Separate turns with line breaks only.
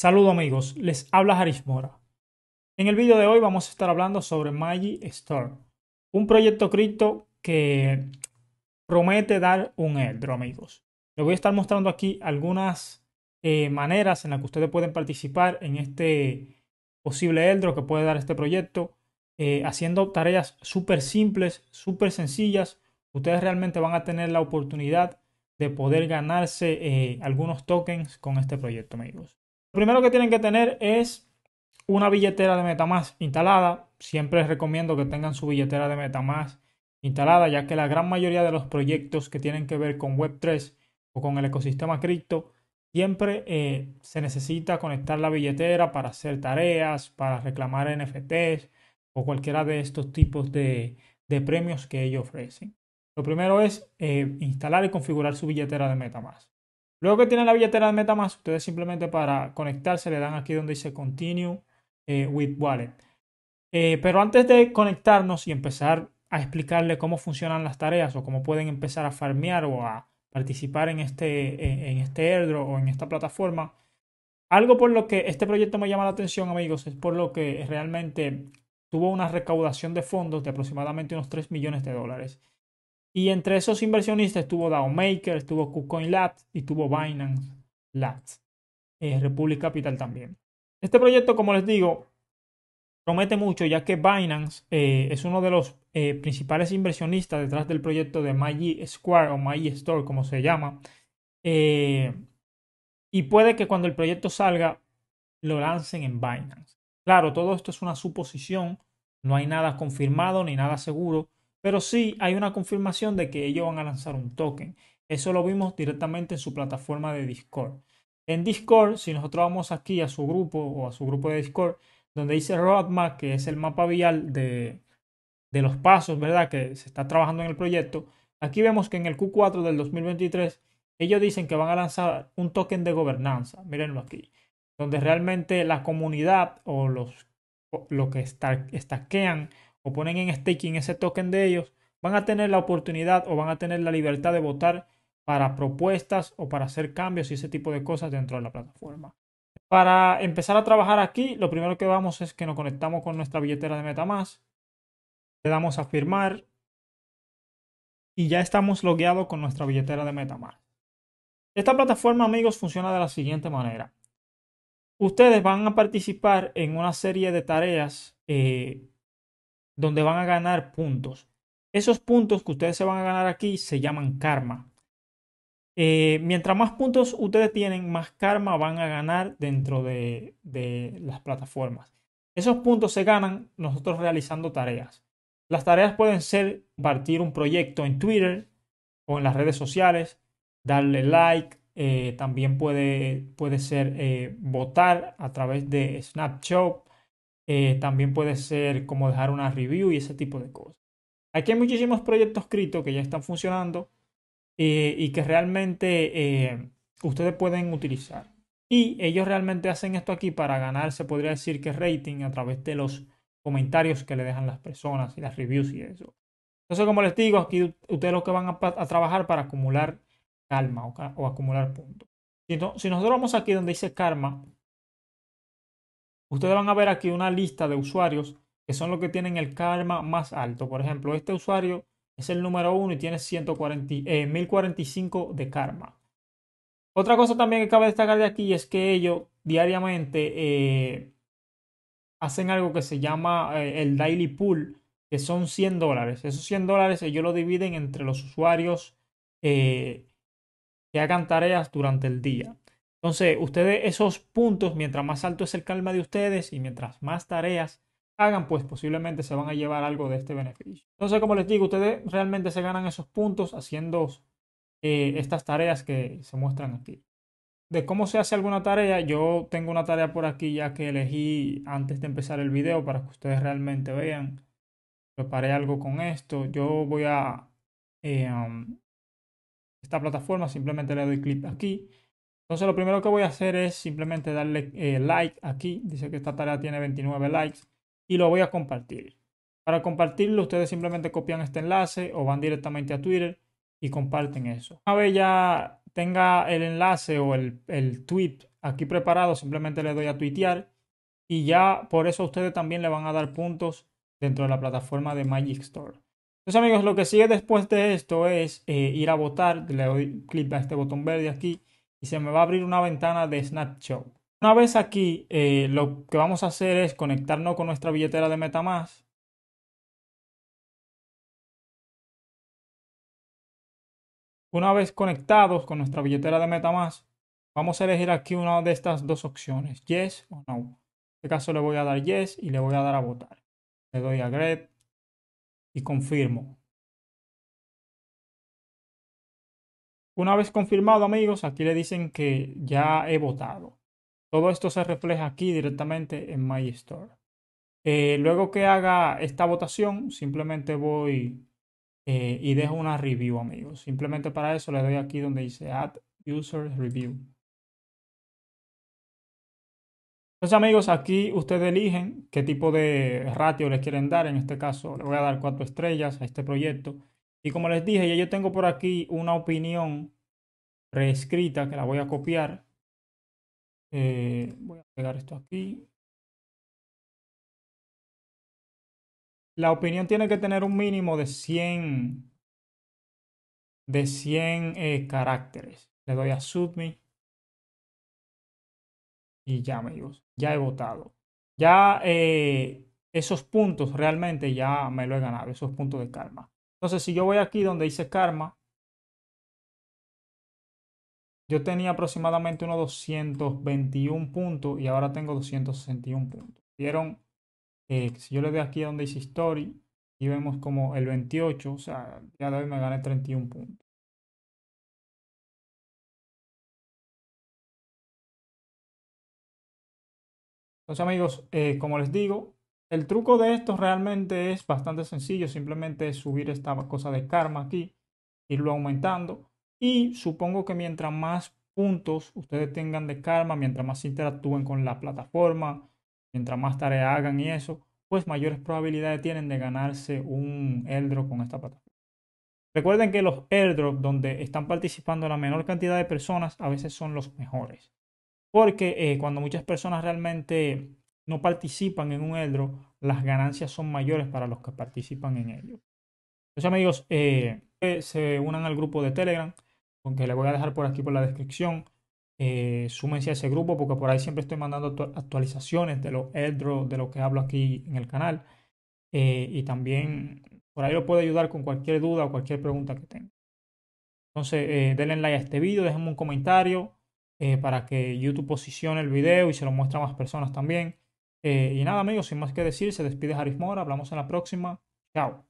Saludos amigos, les habla Harish Mora. En el video de hoy vamos a estar hablando sobre Magic Store, un proyecto cripto que promete dar un eldro amigos. Les voy a estar mostrando aquí algunas eh, maneras en las que ustedes pueden participar en este posible eldro que puede dar este proyecto, eh, haciendo tareas súper simples, súper sencillas. Ustedes realmente van a tener la oportunidad de poder ganarse eh, algunos tokens con este proyecto amigos. Lo primero que tienen que tener es una billetera de Metamask instalada. Siempre les recomiendo que tengan su billetera de Metamask instalada, ya que la gran mayoría de los proyectos que tienen que ver con Web3 o con el ecosistema cripto, siempre eh, se necesita conectar la billetera para hacer tareas, para reclamar NFTs o cualquiera de estos tipos de, premios que ellos ofrecen. Lo primero es eh, instalar y configurar su billetera de Metamask. Luego que tienen la billetera de Metamask, ustedes simplemente para conectarse le dan aquí donde dice Continue eh, with Wallet. Eh, pero antes de conectarnos y empezar a explicarle cómo funcionan las tareas o cómo pueden empezar a farmear o a participar en este, en este airdrop o en esta plataforma, algo por lo que este proyecto me llama la atención, amigos, es por lo que realmente tuvo una recaudación de fondos de aproximadamente unos 3 millones de dólares. Y entre esos inversionistas estuvo Maker, estuvo KuCoin Labs y estuvo Binance Labs, Republic Capital también. Este proyecto, como les digo, promete mucho ya que Binance eh, es uno de los eh, principales inversionistas detrás del proyecto de Magi Square o Magi Store, como se llama. Eh, y puede que cuando el proyecto salga, lo lancen en Binance. Claro, todo esto es una suposición, no hay nada confirmado ni nada seguro pero sí hay una confirmación de que ellos van a lanzar un token. Eso lo vimos directamente en su plataforma de Discord. En Discord, si nosotros vamos aquí a su grupo o a su grupo de Discord, donde dice roadmap, que es el mapa vial de, de los pasos, ¿verdad? Que se está trabajando en el proyecto. Aquí vemos que en el Q4 del 2023 ellos dicen que van a lanzar un token de gobernanza, mírenlo aquí, donde realmente la comunidad o los lo que estaquean o ponen en staking ese token de ellos, van a tener la oportunidad o van a tener la libertad de votar para propuestas o para hacer cambios y ese tipo de cosas dentro de la plataforma. Para empezar a trabajar aquí, lo primero que vamos es que nos conectamos con nuestra billetera de MetaMask, le damos a firmar y ya estamos logueados con nuestra billetera de MetaMask. Esta plataforma, amigos, funciona de la siguiente manera. Ustedes van a participar en una serie de tareas eh, donde van a ganar puntos. Esos puntos que ustedes se van a ganar aquí se llaman karma. Eh, mientras más puntos ustedes tienen, más karma van a ganar dentro de, las plataformas. Esos puntos se ganan nosotros realizando tareas. Las tareas pueden ser partir un proyecto en Twitter o en las redes sociales, darle like, eh, también puede, puede ser eh, votar a través de Snapchat eh, también puede ser como dejar una review y ese tipo de cosas. Aquí hay muchísimos proyectos escritos que ya están funcionando eh, y que realmente eh, ustedes pueden utilizar. Y ellos realmente hacen esto aquí para ganar, se podría decir que rating a través de los comentarios que le dejan las personas y las reviews y eso. Entonces, como les digo, aquí ustedes lo que van a, trabajar para acumular calma o, acumular puntos. Si, si nosotros vamos aquí donde dice karma, Ustedes van a ver aquí una lista de usuarios que son los que tienen el karma más alto. Por ejemplo, este usuario es el número uno y tiene 1045 eh, de karma. Otra cosa también que cabe destacar de aquí es que ellos diariamente eh, hacen algo que se llama eh, el daily pool, que son 100 dólares. Esos 100 dólares ellos lo dividen entre los usuarios que hagan tareas durante el día. Entonces, ustedes esos puntos, mientras más alto es el calma de ustedes y mientras más tareas hagan, pues posiblemente se van a llevar algo de este beneficio. Entonces, como les digo, ustedes realmente se ganan esos puntos haciendo eh, estas tareas que se muestran aquí. De cómo se hace alguna tarea, yo tengo una tarea por aquí ya que elegí antes de empezar el video para que ustedes realmente vean. Preparé algo con esto. Yo voy a eh, um, esta plataforma, simplemente le doy clic aquí entonces lo primero que voy a hacer es simplemente darle eh, like aquí. Dice que esta tarea tiene 29 likes y lo voy a compartir. Para compartirlo ustedes simplemente copian este enlace o van directamente a Twitter y comparten eso. Una vez ya tenga el enlace o el, tweet aquí preparado, simplemente le doy a tuitear y ya por eso ustedes también le van a dar puntos dentro de la plataforma de Magic Store. Entonces amigos, lo que sigue después de esto es eh, ir a votar. Le doy clic a este botón verde aquí y se me va a abrir una ventana de Snapshot. Una vez aquí, eh, lo que vamos a hacer es conectarnos con nuestra billetera de Metamask. Una vez conectados con nuestra billetera de Metamask, vamos a elegir aquí una de estas dos opciones, yes o no. En este caso le voy a dar yes y le voy a dar a votar. Le doy a Agree y confirmo. Una vez confirmado, amigos, aquí le dicen que ya he votado. Todo esto se refleja aquí directamente en My Store. Eh, luego que haga esta votación, simplemente voy eh, y dejo una review, amigos. Simplemente para eso le doy aquí donde dice Add User Review. Entonces, amigos, aquí ustedes eligen qué tipo de ratio les quieren dar. En este caso, le voy a dar cuatro estrellas a este proyecto. Y como les dije, ya yo tengo por aquí una opinión reescrita que la voy a copiar. Eh, voy a pegar esto aquí. La opinión tiene que tener un mínimo de 100, de eh, caracteres. Le doy a submit y ya, amigos, ya he votado. Ya eh, esos puntos realmente ya me lo he ganado, esos puntos de calma. Entonces, si yo voy aquí donde dice karma, yo tenía aproximadamente unos 221 puntos y ahora tengo 261 puntos. Vieron, eh, si yo le doy aquí donde dice story y vemos como el 28, o sea, ya de hoy me gané 31 puntos. Entonces amigos, eh, como les digo, el truco de esto realmente es bastante sencillo, simplemente es subir esta cosa de karma aquí, irlo aumentando y supongo que mientras más puntos ustedes tengan de karma, mientras más interactúen con la plataforma, mientras más tareas hagan y eso, pues mayores probabilidades tienen de ganarse un airdrop con esta plataforma. Recuerden que los airdrops donde están participando la menor cantidad de personas a veces son los mejores. Porque eh, cuando muchas personas realmente no participan en un ELDRO, las ganancias son mayores para los que participan en ello. Entonces, amigos, eh, se unan al grupo de Telegram, que le voy a dejar por aquí por la descripción. Eh, súmense a ese grupo porque por ahí siempre estoy mandando actualizaciones de los eldro de lo que hablo aquí en el canal. Eh, y también por ahí lo puedo ayudar con cualquier duda o cualquier pregunta que tenga. Entonces, denle like a este video, déjenme un comentario para que YouTube posicione el video y se lo muestre a más personas también. Eh, y nada, amigos, sin más que decir, se despide Haris Mora. Hablamos en la próxima. Chao.